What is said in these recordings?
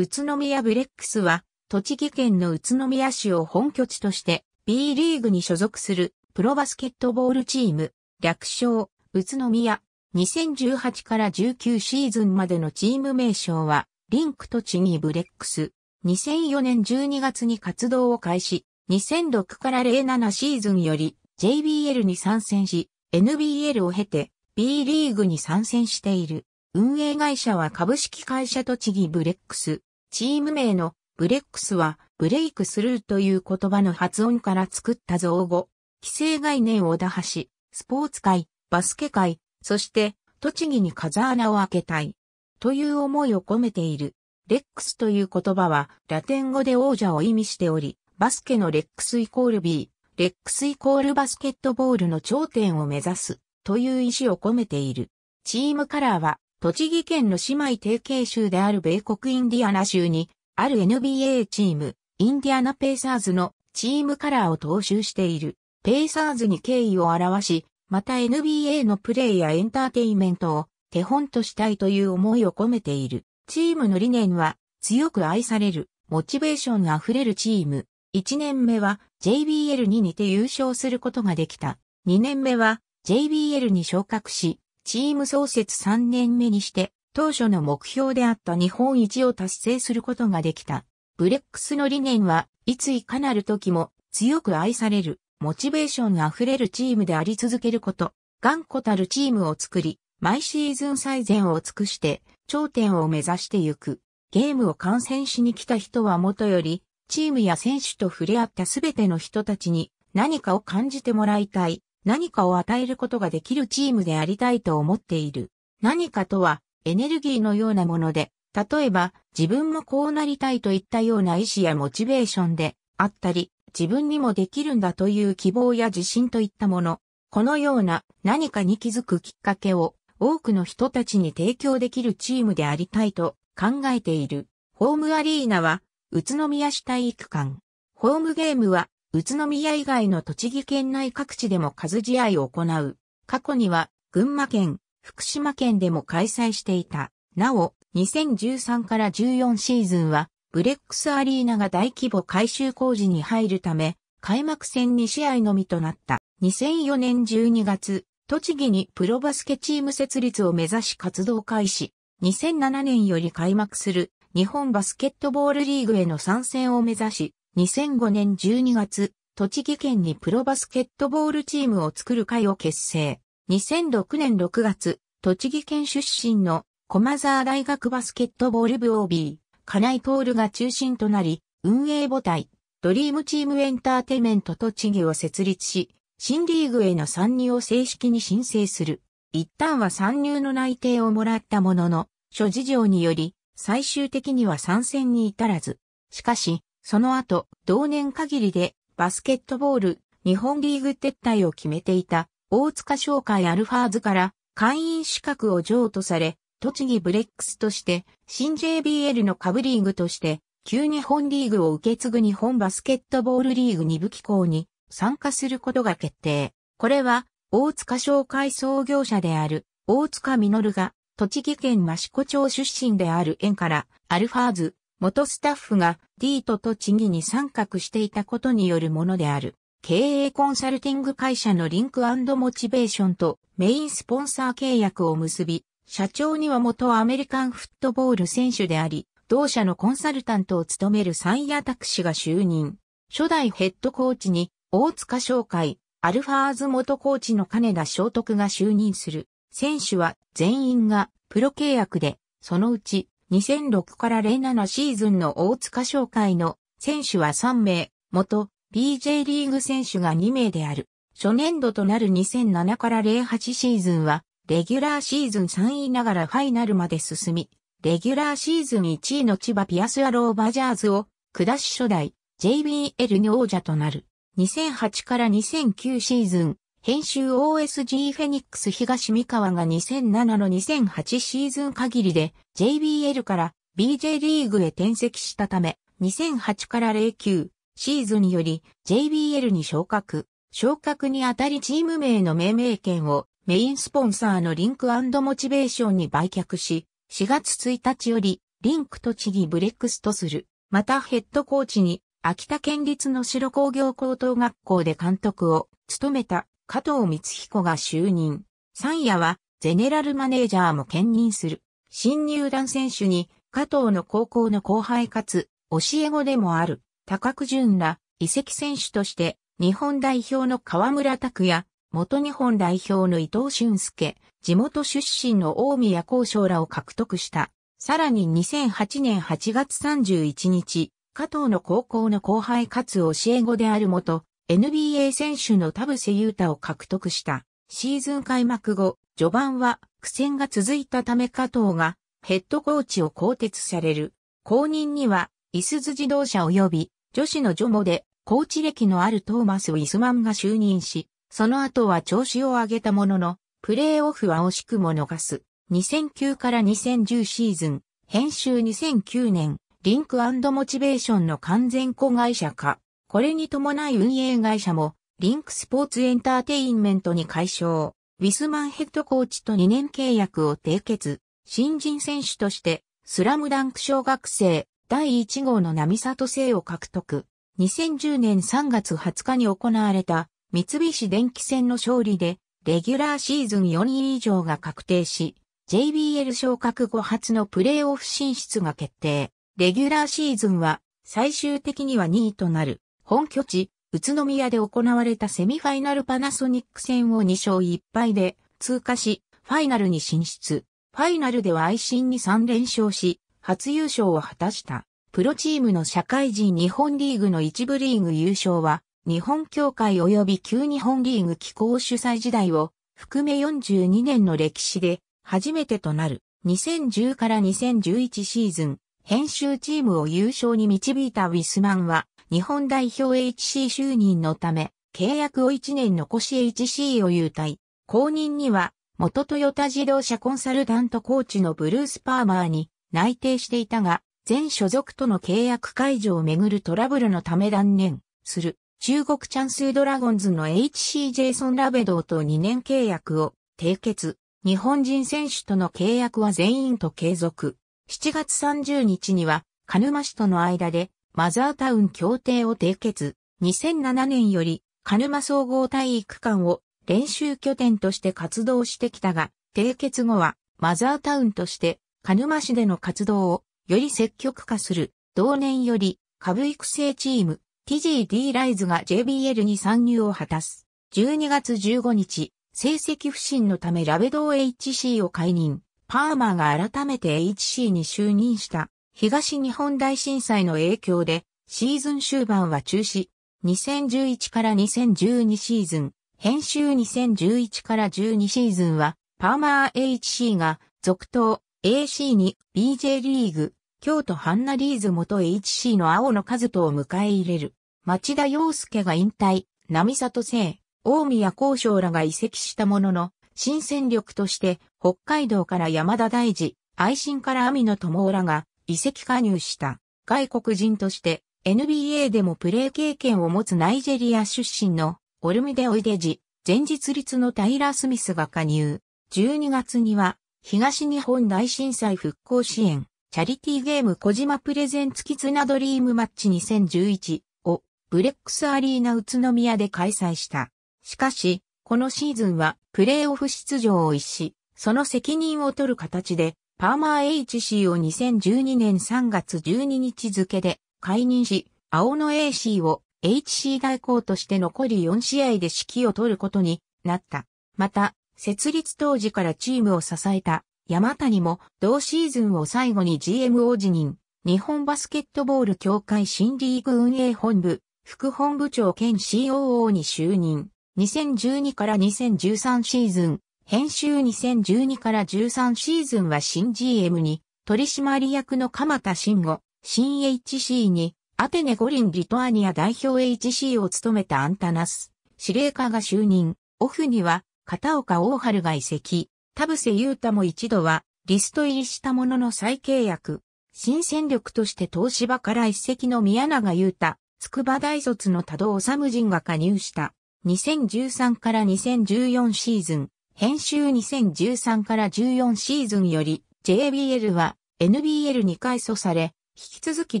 宇都宮ブレックスは、栃木県の宇都宮市を本拠地として B リーグに所属するプロバスケットボールチーム、略称、宇都宮。2018から19シーズンまでのチーム名称は、リンク栃木ブレックス。2004年12月に活動を開始、2006から07シーズンより JBL に参戦し、NBL を経て B リーグに参戦している。運営会社は株式会社栃木ブレックス。チーム名のブレックスはブレイクスルーという言葉の発音から作った造語、規制概念を打破し、スポーツ界、バスケ界、そして栃木に風穴を開けたい。という思いを込めている。レックスという言葉はラテン語で王者を意味しており、バスケのレックスイコール B、レックスイコールバスケットボールの頂点を目指すという意思を込めている。チームカラーは栃木県の姉妹提携州である米国インディアナ州に、ある NBA チーム、インディアナペーサーズのチームカラーを踏襲している。ペーサーズに敬意を表し、また NBA のプレーやエンターテイメントを手本としたいという思いを込めている。チームの理念は強く愛される、モチベーションあふれるチーム。1年目は JBL に似て優勝することができた。2年目は JBL に昇格し、チーム創設3年目にして、当初の目標であった日本一を達成することができた。ブレックスの理念は、いついかなる時も強く愛される、モチベーションあふれるチームであり続けること、頑固たるチームを作り、毎シーズン最善を尽くして、頂点を目指してゆく。ゲームを観戦しに来た人はもとより、チームや選手と触れ合ったすべての人たちに何かを感じてもらいたい。何かを与えることができるチームでありたいと思っている。何かとは、エネルギーのようなもので、例えば、自分もこうなりたいといったような意志やモチベーションで、あったり、自分にもできるんだという希望や自信といったもの。このような何かに気づくきっかけを多くの人たちに提供できるチームでありたいと考えている。ホームアリーナは宇都宮市体育館。ホームゲームは宇都宮以外の栃木県内各地でも数試合を行う。過去には、群馬県、福島県でも開催していた。なお、2013から14シーズンは、ブレックスアリーナが大規模改修工事に入るため、開幕戦2試合のみとなった。2004年12月、栃木にプロバスケチーム設立を目指し活動開始。2007年より開幕する日本バスケットボールリーグへの参戦を目指し、2005年12月、栃木県にプロバスケットボールチームを作る会を結成。2006年6月、栃木県出身の駒沢大学バスケットボール部 OB、金井徹が中心となり、運営母体、ドリームチームエンターテイメント栃木を設立し、新リーグへの参入を正式に申請する。一旦は参入の内定をもらったものの、諸事情により、最終的には参戦に至らず。しかし、その後、同年限りで、バスケットボール、日本リーグ撤退を決めていた、大塚商会アルファーズから、会員資格を譲渡され、栃木ブレックスとして、新 JBL の下部リーグとして、旧日本リーグを受け継ぐ日本バスケットボールリーグ2部機構に参加することが決定。これは、大塚商会創業者である、大塚実が、栃木県益子町出身である縁から、アルファーズ、元スタッフが D とチギに参画していたことによるものである。経営コンサルティング会社のリンクモチベーションとメインスポンサー契約を結び、社長には元アメリカンフットボール選手であり、同社のコンサルタントを務めるサイヤタク氏が就任。初代ヘッドコーチに大塚商会、アルファーズ元コーチの金田聖徳が就任する。選手は全員がプロ契約で、そのうち2006から07シーズンの大塚商会の選手は3名、元 BJ リーグ選手が2名である。初年度となる2007から08シーズンは、レギュラーシーズン3位ながらファイナルまで進み、レギュラーシーズン1位の千葉ピアスアローバジャーズを下し初代 JBL に王者となる。2008から2009シーズン、編集 OSG フェニックス東三河が2007の2008シーズン限りで JBL から BJ リーグへ転籍したため、2008から09シーズンにより JBL に昇格。昇格にあたりチーム名の命名権をメインスポンサーのリンクモチベーションに売却し、4月1日よりリンク栃木ブレックスとする。またヘッドコーチに秋田県立の城工業高等学校で監督を務めた加藤光彦が就任。三夜は、ゼネラルマネージャーも兼任する。新入団選手に、加藤の高校の後輩かつ、教え子でもある、高久淳ら、遺跡選手として、日本代表の河村拓也、元日本代表の伊藤俊介、地元出身の大宮校長らを獲得した。さらに2008年8月31日、加藤の高校の後輩かつ教え子である元、NBA 選手の田臥勇太を獲得した。シーズン開幕後、序盤は苦戦が続いたため加藤がヘッドコーチを更迭される。後任にはイスズ自動車及び女子の女モでコーチ歴のあるトーマス・ウィスマンが就任し、その後は調子を上げたものの、プレーオフは惜しくも逃す。2009から2010シーズン、編集2009年、リンクモチベーションの完全子会社化。これに伴い運営会社も、リンクスポーツエンターテインメントに解消、ウィスマンヘッドコーチと2年契約を締結、新人選手として、スラムダンク小学生第1号の波里生を獲得。2010年3月20日に行われた三菱電機戦の勝利で、レギュラーシーズン4位以上が確定し、JBL 昇格後初のプレーオフ進出が決定。レギュラーシーズンは最終的には2位となる。本拠地、宇都宮で行われたセミファイナルパナソニック戦を2勝1敗で通過し、ファイナルに進出。ファイナルでは愛心に3連勝し、初優勝を果たした。プロチームの社会人日本リーグの一部リーグ優勝は、日本協会及び旧日本リーグ機構主催時代を含め42年の歴史で初めてとなる2010から2011シーズン編集チームを優勝に導いたウィスマンは日本代表 HC 就任のため、契約を1年残し HC を優待。後任には、元トヨタ自動車コンサルタントコーチのブルース・パーマーに内定していたが、全所属との契約解除をめぐるトラブルのため断念する。中国チャンスドラゴンズの HC ジェイソン・ラベドーと2年契約を締結。日本人選手との契約は全員と継続。7月30日には、ヌマ氏との間でマザータウン協定を締結、2007年より鹿沼総合体育館を練習拠点として活動してきたが、締結後はマザータウンとして鹿沼市での活動をより積極化する。同年より株育成チーム TGD ライズが JBL に参入を果たす。12月15日、成績不振のためラベドー HC を解任。パーマーが改めて HC に就任した。東日本大震災の影響で、シーズン終盤は中止。2011から2012シーズン、編集2011から12シーズンは、パーマー HC が、続投、AC に BJ リーグ、京都ハンナリーズ元 HC の青野和人を迎え入れる。町田洋介が引退、波里聖、大宮交渉らが移籍したものの、新戦力として、北海道から山田大二、愛心から網野友らが、移籍加入した外国人として NBA でもプレー経験を持つナイジェリア出身のオルミデオイデジ、前日立のタイラー・スミスが加入。12月には東日本大震災復興支援、チャリティーゲーム小島プレゼンツキツナドリームマッチ2011をブレックスアリーナ宇都宮で開催した。しかし、このシーズンはプレーオフ出場を逸し、その責任を取る形でパーマー H c を2012年3月12日付で解任し、青野 A c を HC 代行として残り4試合で指揮を取ることになった。また、設立当時からチームを支えた山谷も同シーズンを最後に GM を辞任、日本バスケットボール協会新リーグ運営本部、副本部長兼 COO に就任。2012から2013シーズン、編集2012から13シーズンは新 GM に、取締役の鎌田慎吾、新 HC に、アテネ五輪リトアニア代表 HC を務めたアンタナス、司令課が就任、オフには、片岡大春が移籍、田臥勇太も一度は、リスト入りしたものの再契約、新戦力として東芝から一席の宮永優太、筑波大卒の多道治人が加入した。2013から2014シーズン、編集2013から14シーズンより JBL は NBL に改組され、引き続き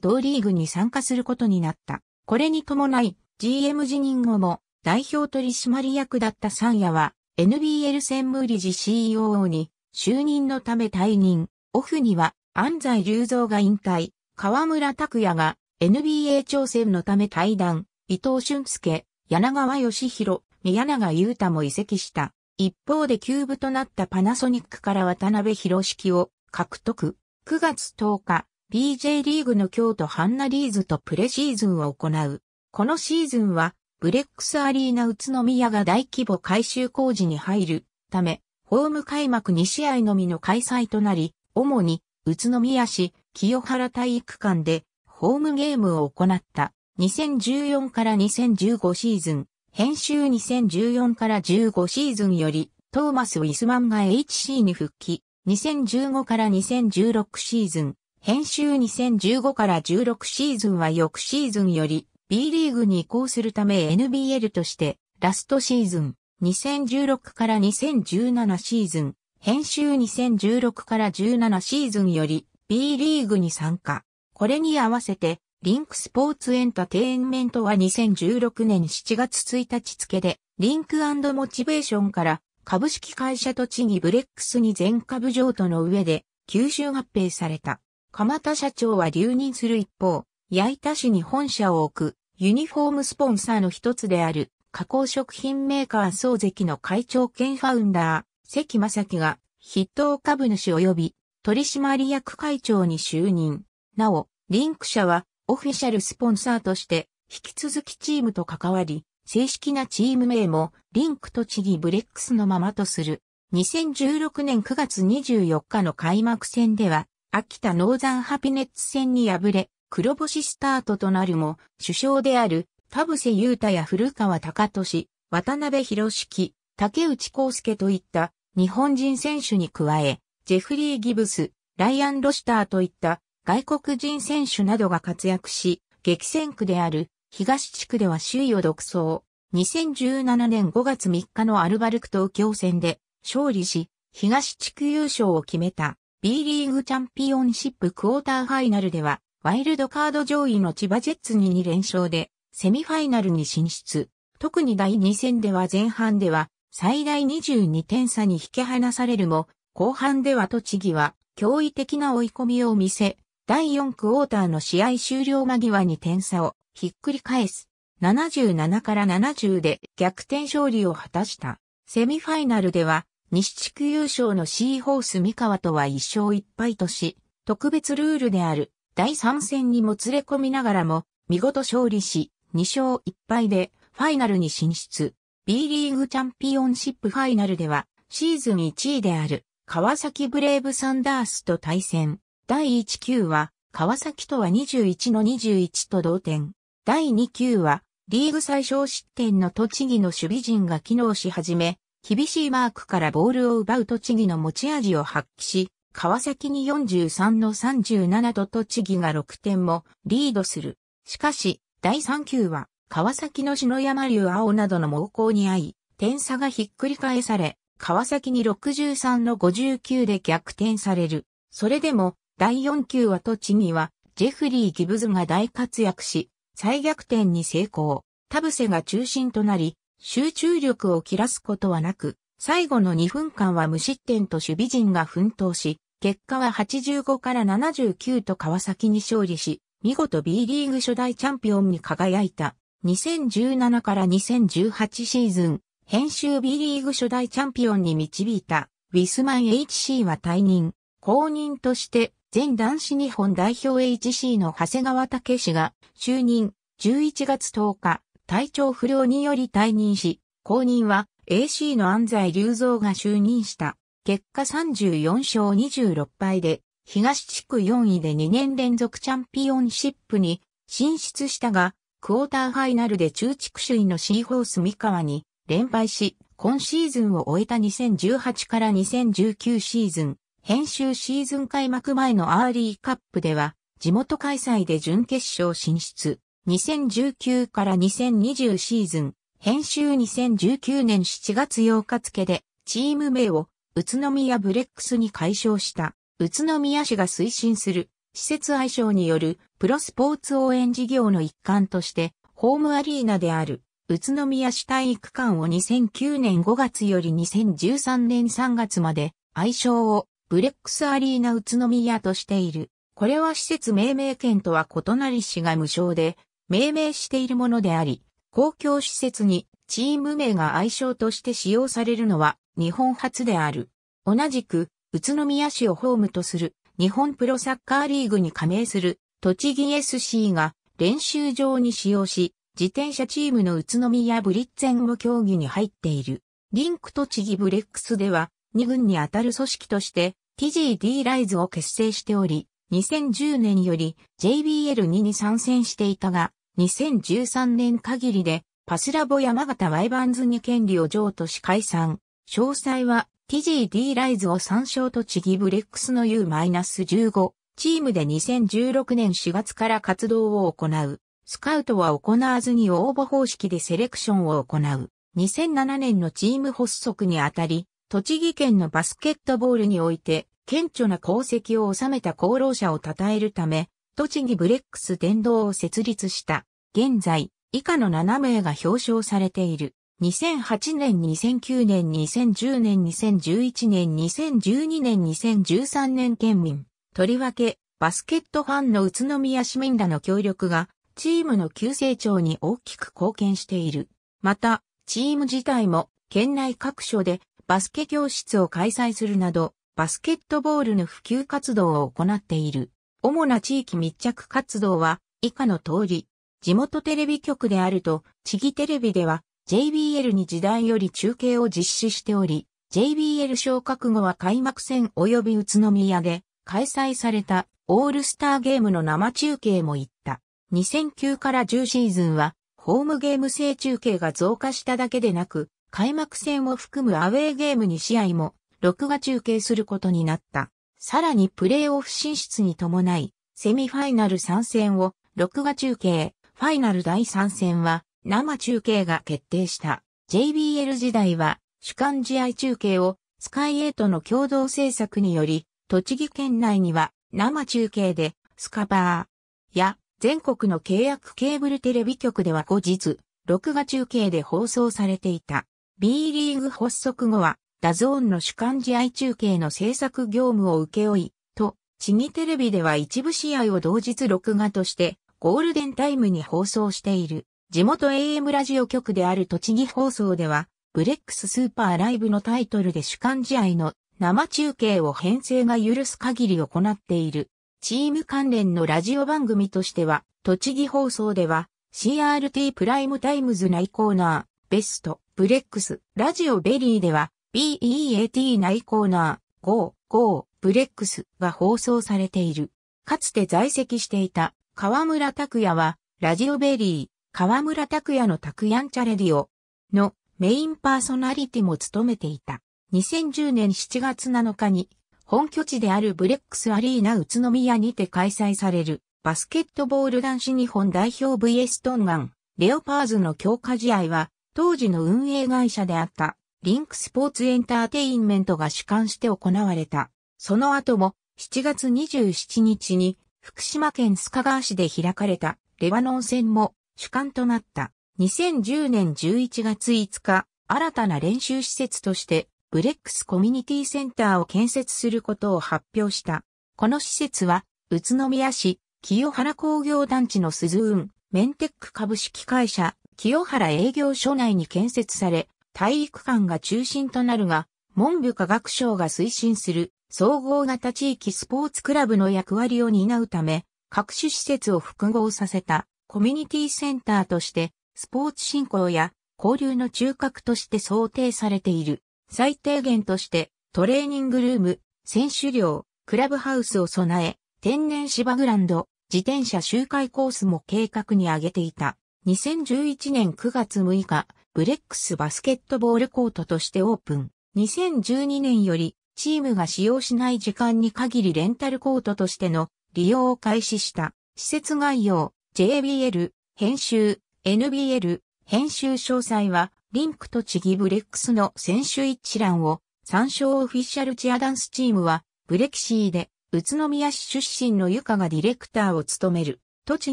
同リーグに参加することになった。これに伴い GM 辞任後も代表取締役だった三夜は NBL 専務理事 c e o に就任のため退任。オフには安西隆三が引退、河村拓也が NBA 挑戦のため退団、伊藤俊介、柳川義弘、宮永優太も移籍した。一方でー部となったパナソニックから渡辺博式を獲得。9月10日、BJ リーグの京都ハンナリーズとプレシーズンを行う。このシーズンは、ブレックスアリーナ宇都宮が大規模改修工事に入るため、ホーム開幕2試合のみの開催となり、主に宇都宮市清原体育館でホームゲームを行った2014から2015シーズン、編集2014から15シーズンより、トーマス・ウィスマンが HC に復帰、2015から2016シーズン、編集2015から16シーズンは翌シーズンより B リーグに移行するため NBL としてラストシーズン2016から2017シーズン編集2016から17シーズンより B リーグに参加。これに合わせてリンクスポーツエンタテインメントは2016年7月1日付で、リンクモチベーションから株式会社栃木ブレックスに全株譲渡の上で吸収合併された。鎌田社長は留任する一方、焼板市に本社を置くユニフォームスポンサーの一つである加工食品メーカー総関の会長兼ファウンダー、関正樹が筆頭株主及び取締役会長に就任。なお、リンク社はオフィシャルスポンサーとして、引き続きチームと関わり、正式なチーム名も、リンクとチギブレックスのままとする。2016年9月24日の開幕戦では、秋田ノーザンハピネッツ戦に敗れ、黒星スタートとなるも、首相である、田ユー太や古川隆俊、渡辺博式、竹内康介といった日本人選手に加え、ジェフリー・ギブス、ライアン・ロシターといった外国人選手などが活躍し、激戦区である東地区では首位を独走。2017年5月3日のアルバルク東京戦で勝利し、東地区優勝を決めた B リーグチャンピオンシップクォーターファイナルでは、ワイルドカード上位の千葉ジェッツに2連勝で、セミファイナルに進出。特に第2戦では前半では、最大22点差に引き離されるも、後半では栃木は驚異的な追い込みを見せ、第4クォーターの試合終了間際に点差をひっくり返す。77から70で逆転勝利を果たした。セミファイナルでは、西地区優勝のシーホース三河とは1勝1敗とし、特別ルールである第3戦にもつれ込みながらも、見事勝利し、2勝1敗でファイナルに進出。B リーグチャンピオンシップファイナルでは、シーズン1位である川崎ブレイブサンダースと対戦。第1級は、川崎とは21の21と同点。第2級は、リーグ最小失点の栃木の守備陣が機能し始め、厳しいマークからボールを奪う栃木の持ち味を発揮し、川崎に43の37と栃木が6点もリードする。しかし、第3級は、川崎の篠山流青などの猛攻に遭い、点差がひっくり返され、川崎に63の59で逆転される。それでも、第4級は地には、ジェフリー・ギブズが大活躍し、再逆転に成功。田臥が中心となり、集中力を切らすことはなく、最後の2分間は無失点と守備陣が奮闘し、結果は85から79と川崎に勝利し、見事 B リーグ初代チャンピオンに輝いた。2017から2018シーズン、編集 B リーグ初代チャンピオンに導いた、ウィスマン HC は退任。公認として、前男子日本代表 HC の長谷川武氏が就任11月10日体調不良により退任し、後任は AC の安西隆三が就任した。結果34勝26敗で東地区4位で2年連続チャンピオンシップに進出したが、クォーターファイナルで中地区首位のシーホース三河に連敗し、今シーズンを終えた2018から2019シーズン、編集シーズン開幕前のアーリーカップでは、地元開催で準決勝進出。2019から2020シーズン、編集2019年7月8日付で、チーム名を宇都宮ブレックスに改称した、宇都宮市が推進する、施設愛称によるプロスポーツ応援事業の一環として、ホームアリーナである、宇都宮市体育館を2009年5月より2013年3月まで、愛称をブレックスアリーナ宇都宮としている。これは施設命名権とは異なり市が無償で命名しているものであり、公共施設にチーム名が愛称として使用されるのは日本初である。同じく、宇都宮市をホームとする日本プロサッカーリーグに加盟する栃木 SC が練習場に使用し、自転車チームの宇都宮ブリッツェンを競技に入っている。リンク栃木ブレックスでは、2軍にあたる組織として TGD ライズを結成しており、2010年より JBL2 に参戦していたが、2013年限りでパスラボ山形ワイバンズに権利を譲渡し解散。詳細は TGD ライズを参照とチギブレックスの U-15 チームで2016年4月から活動を行う。スカウトは行わずに応募方式でセレクションを行う。2007年のチーム発足にあたり、栃木県のバスケットボールにおいて、顕著な功績を収めた功労者を称えるため、栃木ブレックス電動を設立した。現在、以下の7名が表彰されている。2008年、2009年、2010年、2011年、2012年、2013年県民。とりわけ、バスケットファンの宇都宮市民らの協力が、チームの急成長に大きく貢献している。また、チーム自体も、県内各所でバスケ教室を開催するなど、バスケットボールの普及活動を行っている。主な地域密着活動は、以下の通り、地元テレビ局であると、地域テレビでは、JBL に時代より中継を実施しており、JBL 昇格後は開幕戦及び宇都宮で開催されたオールスターゲームの生中継も行った。2009から10シーズンは、ホームゲーム制中継が増加しただけでなく、開幕戦を含むアウェーゲーム2試合も、録画中継することになった。さらにプレーオフ進出に伴い、セミファイナル参戦を、録画中継、ファイナル第3戦は、生中継が決定した。JBL 時代は、主観試合中継を、スカイエイトの共同制作により、栃木県内には、生中継で、スカバー、や、全国の契約ケーブルテレビ局では後日、録画中継で放送されていた。B リーグ発足後は、ダゾーンの主観試合中継の制作業務を請け負い、と、地ギテレビでは一部試合を同日録画として、ゴールデンタイムに放送している。地元 AM ラジオ局である栃木放送では、ブレックススーパーライブのタイトルで主観試合の生中継を編成が許す限り行っている。チーム関連のラジオ番組としては、栃木放送では、CRT プライムタイムズ内コーナー、ベスト、ブレックス、ラジオベリーでは、BEAT 内コーナー、GO、GO、ブレックスが放送されている。かつて在籍していた、河村拓也は、ラジオベリー、河村拓也の拓やんチャレディオのメインパーソナリティも務めていた。2010年7月7日に、本拠地であるブレックスアリーナ宇都宮にて開催される、バスケットボール男子日本代表 VS トンガン、レオパーズの強化試合は、当時の運営会社であったリンクスポーツエンターテインメントが主管して行われた。その後も7月27日に福島県須賀川市で開かれたレバノン戦も主管となった。2010年11月5日、新たな練習施設としてブレックスコミュニティセンターを建設することを発表した。この施設は宇都宮市清原工業団地の鈴雲メンテック株式会社清原営業所内に建設され、体育館が中心となるが、文部科学省が推進する総合型地域スポーツクラブの役割を担うため、各種施設を複合させたコミュニティセンターとして、スポーツ振興や交流の中核として想定されている。最低限として、トレーニングルーム、選手寮、クラブハウスを備え、天然芝グランド、自転車周回コースも計画に挙げていた。2011年9月6日、ブレックスバスケットボールコートとしてオープン。2012年より、チームが使用しない時間に限りレンタルコートとしての利用を開始した。施設概要、JBL、編集、NBL、編集詳細は、リンクとチギブレックスの選手一覧を参照オフィシャルチアダンスチームは、ブレキシーで、宇都宮市出身のゆかがディレクターを務める。栃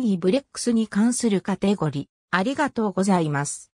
木ブレックスに関するカテゴリー、ありがとうございます。